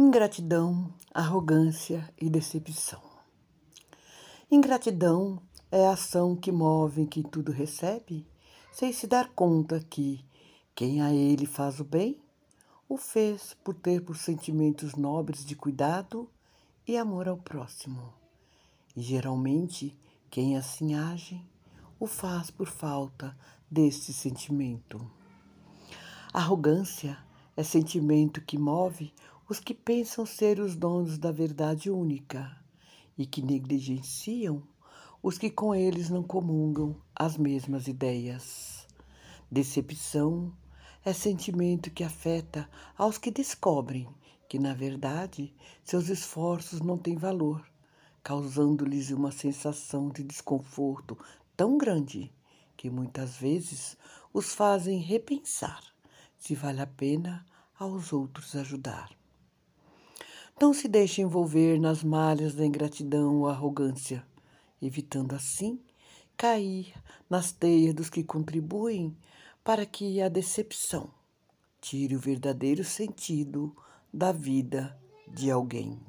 Ingratidão, arrogância e decepção. Ingratidão é a ação que move que tudo recebe, sem se dar conta que quem a ele faz o bem, o fez por ter por sentimentos nobres de cuidado e amor ao próximo. E geralmente, quem assim age, o faz por falta desse sentimento. Arrogância é sentimento que move os que pensam ser os donos da verdade única e que negligenciam os que com eles não comungam as mesmas ideias. Decepção é sentimento que afeta aos que descobrem que, na verdade, seus esforços não têm valor, causando-lhes uma sensação de desconforto tão grande que muitas vezes os fazem repensar se vale a pena aos outros ajudar. Não se deixe envolver nas malhas da ingratidão ou arrogância, evitando assim cair nas teias dos que contribuem para que a decepção tire o verdadeiro sentido da vida de alguém.